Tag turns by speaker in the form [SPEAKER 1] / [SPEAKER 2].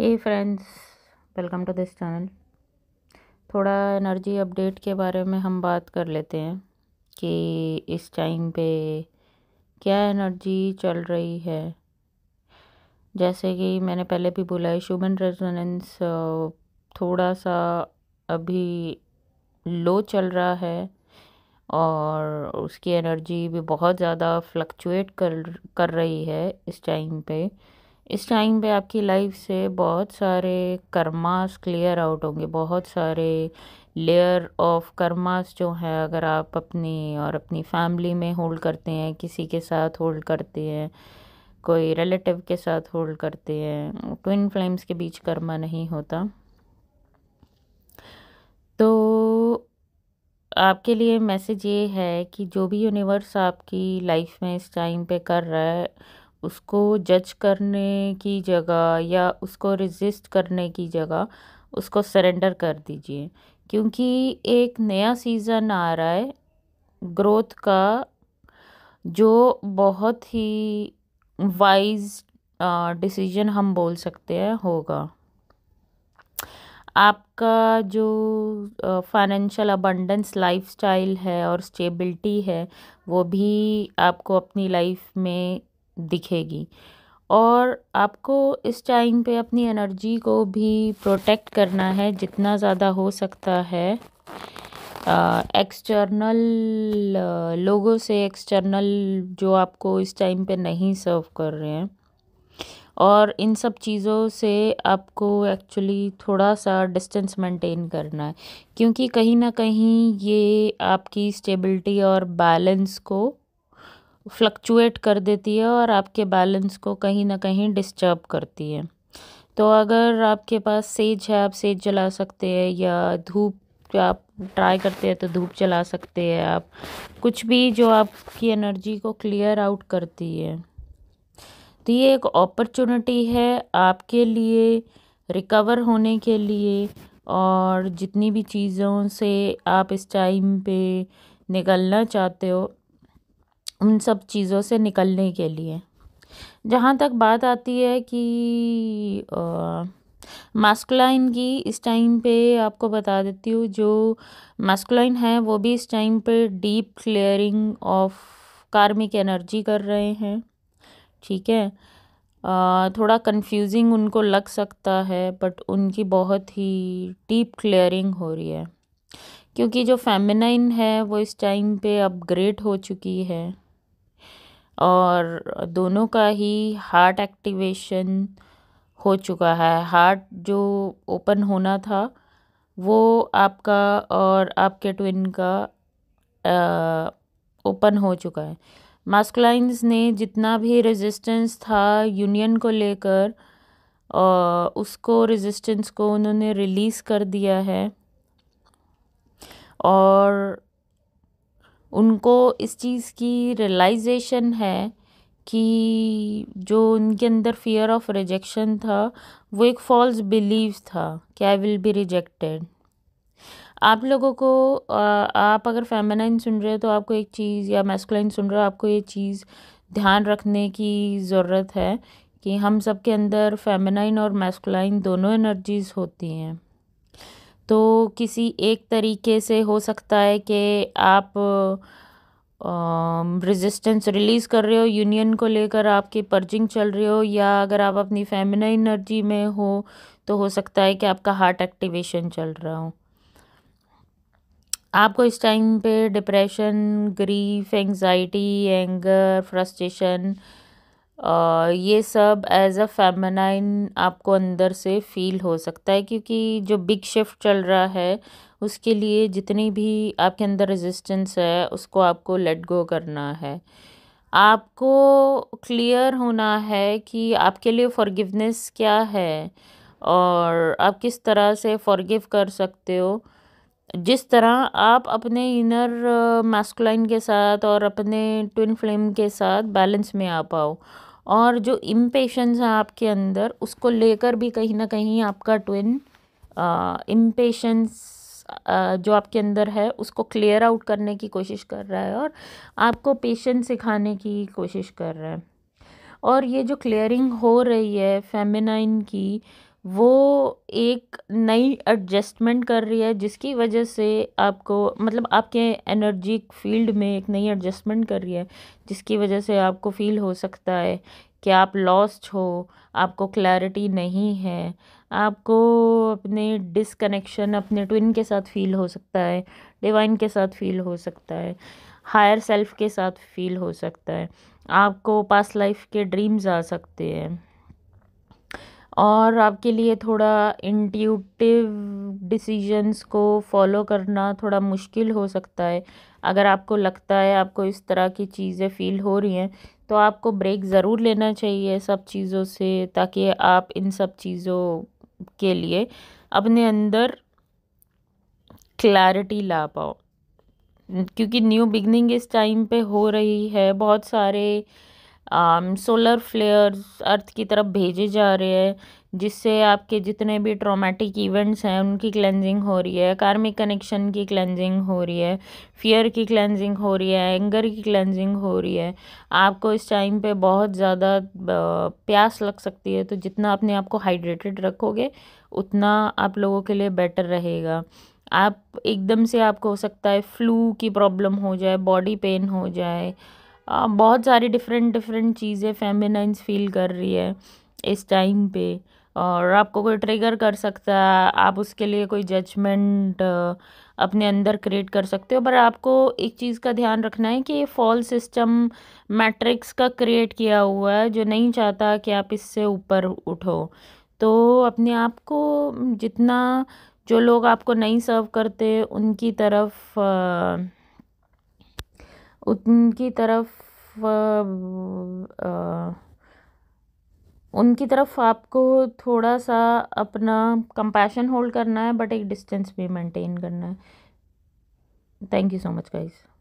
[SPEAKER 1] hey friends welcome to this channel थोड़ा energy update के बारे में हम बात कर लेते हैं कि इस टाइम पे क्या एनर्जी चल रही है जैसे कि मैंने पहले भी बोला है ह्यूमन रेजोनेंस थोड़ा सा अभी लो चल रहा है और उसकी एनर्जी भी बहुत ज़्यादा फ्लक्चुएट कर कर रही है इस टाइम पे इस टाइम पे आपकी लाइफ से बहुत सारे कर्मास क्लियर आउट होंगे बहुत सारे लेयर ऑफ कर्मास जो हैं अगर आप अपनी और अपनी फैमिली में होल्ड करते हैं किसी के साथ होल्ड करते हैं कोई रिलेटिव के साथ होल्ड करते हैं ट्विन फ्लेम्स के बीच कर्मा नहीं होता तो आपके लिए मैसेज ये है कि जो भी यूनिवर्स आपकी लाइफ में इस टाइम पे कर रहा है उसको जज करने की जगह या उसको रिजिस्ट करने की जगह उसको सरेंडर कर दीजिए क्योंकि एक नया सीज़न आ रहा है ग्रोथ का जो बहुत ही वाइज डिसीजन हम बोल सकते हैं होगा आपका जो फाइनेंशियल अबंडेंस लाइफस्टाइल है और स्टेबिलिटी है वो भी आपको अपनी लाइफ में दिखेगी और आपको इस टाइम पे अपनी एनर्जी को भी प्रोटेक्ट करना है जितना ज़्यादा हो सकता है एक्सटर्नल लोगों से एक्सटर्नल जो आपको इस टाइम पे नहीं सर्व कर रहे हैं और इन सब चीज़ों से आपको एक्चुअली थोड़ा सा डिस्टेंस मेंटेन करना है क्योंकि कहीं ना कहीं ये आपकी स्टेबिलिटी और बैलेंस को फ्लक्चुएट कर देती है और आपके बैलेंस को कहीं ना कहीं डिस्टर्ब करती है तो अगर आपके पास सेज है आप सेज जला सकते हैं या धूप आप ट्राई करते हैं तो धूप जला सकते हैं आप कुछ भी जो आपकी एनर्जी को क्लियर आउट करती है तो ये एक अपॉर्चुनिटी है आपके लिए रिकवर होने के लिए और जितनी भी चीज़ों से आप इस टाइम पे निकलना चाहते हो उन सब चीज़ों से निकलने के लिए जहाँ तक बात आती है कि मास्कुलाइन की इस टाइम पे आपको बता देती हूँ जो मास्कुलाइन है वो भी इस टाइम पे deep clearing of karmic energy कर रहे हैं ठीक है थोड़ा कंफ्यूजिंग उनको लग सकता है बट उनकी बहुत ही डीप क्लियरिंग हो रही है क्योंकि जो फेमिनाइन है वो इस टाइम पे अपग्रेड हो चुकी है और दोनों का ही हार्ट एक्टिवेशन हो चुका है हार्ट जो ओपन होना था वो आपका और आपके ट्विन का ओपन हो चुका है मास्कलाइंस ने जितना भी रेजिस्टेंस था यूनियन को लेकर और उसको रेजिस्टेंस को उन्होंने रिलीज़ कर दिया है और उनको इस चीज़ की रियलाइजेशन है कि जो उनके अंदर फियर ऑफ रिजेक्शन था वो एक फॉल्स बिलीव था कि आई विल बी रिजेक्टेड आप लोगों को आप अगर फेमिनाइन सुन रहे हो तो आपको एक चीज़ या मैस्कुलाइन सुन रहे हो आपको ये चीज़ ध्यान रखने की ज़रूरत है कि हम सब के अंदर फेमेनाइन और मैस्कुलाइन दोनों एनर्जीज़ होती हैं तो किसी एक तरीके से हो सकता है कि आप रेजिस्टेंस रिलीज़ कर रहे हो यूनियन को लेकर आपकी पर्जिंग चल रही हो या अगर आप अपनी फेमिना एनर्जी में हो तो हो सकता है कि आपका हार्ट एक्टिवेशन चल रहा हो आपको इस टाइम पे depression grief anxiety anger frustration ये सब एज़ अ फेमेनाइन आपको अंदर से फील हो सकता है क्योंकि जो बिग शिफ्ट चल रहा है उसके लिए जितनी भी आपके अंदर रेजिस्टेंस है उसको आपको लेट गो करना है आपको क्लियर होना है कि आपके लिए फॉरगिवनेस क्या है और आप किस तरह से फॉरगिव कर सकते हो जिस तरह आप अपने इनर मैस्कुलाइन uh, के साथ और अपने ट्विन फ्लेम के साथ बैलेंस में आ पाओ और जो इम्पेशेंस है आपके अंदर उसको लेकर भी कहीं ना कहीं आपका ट्विन इम्पेशेंस जो आपके अंदर है उसको क्लियर आउट करने की कोशिश कर रहा है और आपको पेशेंस सिखाने की कोशिश कर रहा है और ये जो क्लियरिंग हो रही है फेमिनाइन की वो एक नई एडजस्टमेंट कर रही है जिसकी वजह से आपको मतलब आपके एनर्जी फील्ड में एक नई एडजस्टमेंट कर रही है जिसकी वजह से आपको फील हो सकता है कि आप लॉस्ट हो आपको क्लैरिटी नहीं है आपको अपने डिसकनेक्शन अपने ट्विन के साथ फील हो सकता है डिवाइन के साथ फील हो सकता है हायर सेल्फ के साथ फील हो सकता है आपको पास्ट लाइफ के ड्रीम्स आ सकते हैं और आपके लिए थोड़ा इंट्यूटिव डिसीजंस को फॉलो करना थोड़ा मुश्किल हो सकता है अगर आपको लगता है आपको इस तरह की चीज़ें फ़ील हो रही हैं तो आपको ब्रेक ज़रूर लेना चाहिए सब चीज़ों से ताकि आप इन सब चीज़ों के लिए अपने अंदर क्लैरिटी ला पाओ क्योंकि न्यू बिगनिंग इस टाइम पे हो रही है बहुत सारे सोलर फ्लेयर्स अर्थ की तरफ भेजे जा रहे हैं जिससे आपके जितने भी ट्रॉमेटिक इवेंट्स हैं उनकी क्लेंजिंग हो रही है कार्मिक कनेक्शन की क्लेंजिंग हो रही है फियर की क्लेंजिंग हो रही है एंगर की क्लेंजिंग हो रही है आपको इस टाइम पे बहुत ज़्यादा प्यास लग सकती है तो जितना अपने आप को हाइड्रेटेड रखोगे उतना आप लोगों के लिए बेटर रहेगा आप एकदम से आपको हो सकता है फ्लू की प्रॉब्लम हो जाए बॉडी पेन हो जाए बहुत सारी डिफरेंट डिफरेंट चीज़ें फेमिनाइंस फील कर रही है इस टाइम पे और आपको कोई ट्रिगर कर सकता है आप उसके लिए कोई जजमेंट अपने अंदर क्रिएट कर सकते हो पर आपको एक चीज़ का ध्यान रखना है कि ये फॉल सिस्टम मैट्रिक्स का क्रिएट किया हुआ है जो नहीं चाहता कि आप इससे ऊपर उठो तो अपने आप को जितना जो लोग आपको नहीं सर्व करते उनकी तरफ उनकी तरफ उनकी तरफ आपको थोड़ा सा अपना कंपैशन होल्ड करना है बट एक डिस्टेंस भी मेंटेन करना है thank you so much guys